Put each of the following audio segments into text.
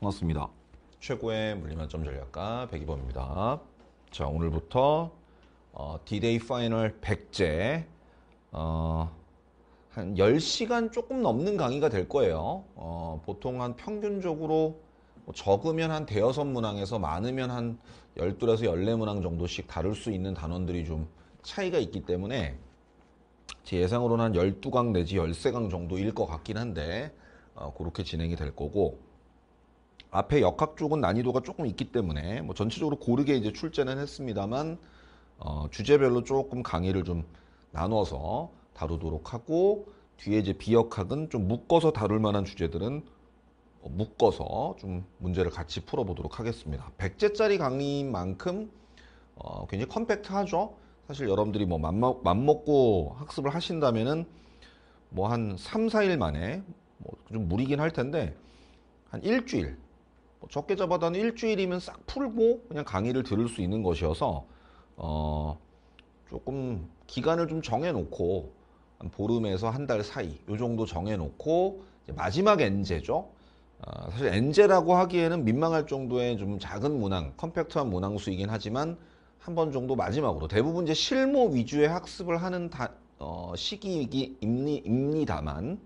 고맙습니다 최고의 물리만점 전략가 백이범입니다. 자 오늘부터 어, D-Day 파이널 100제 어, 한 10시간 조금 넘는 강의가 될 거예요. 어, 보통 한 평균적으로 뭐 적으면 한 대여섯 문항에서 많으면 한 12에서 14문항 정도씩 다룰 수 있는 단원들이 좀 차이가 있기 때문에 제 예상으로는 한 12강 내지 13강 정도일 것 같긴 한데 어, 그렇게 진행이 될 거고 앞에 역학 쪽은 난이도가 조금 있기 때문에 뭐 전체적으로 고르게 이제 출제는 했습니다만 어, 주제별로 조금 강의를 좀 나눠서 다루도록 하고 뒤에 이제 비역학은 좀 묶어서 다룰 만한 주제들은 어, 묶어서 좀 문제를 같이 풀어보도록 하겠습니다. 100제짜리 강의인 만큼 어, 굉장히 컴팩트하죠. 사실 여러분들이 뭐 맘먹고 학습을 하신다면은 뭐 한 3, 4일 만에 뭐좀 무리긴 할 텐데 한 일주일 뭐 적게 잡아도는 일주일이면 싹 풀고 그냥 강의를 들을 수 있는 것이어서 어 조금 기간을 좀 정해놓고 한 보름에서 한 달 사이 이 정도 정해놓고 마지막 엔제죠. 어 사실 엔제라고 하기에는 민망할 정도의 좀 작은 문항, 컴팩트한 문항수이긴 하지만 한 번 정도 마지막으로 대부분 이제 실무 위주의 학습을 하는 다, 어, 시기입니다만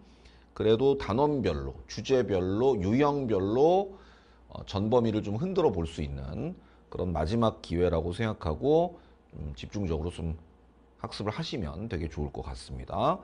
그래도 단원별로, 주제별로, 유형별로 어, 전범위를 좀 흔들어 볼 수 있는 그런 마지막 기회라고 생각하고 집중적으로 좀 학습을 하시면 되게 좋을 것 같습니다.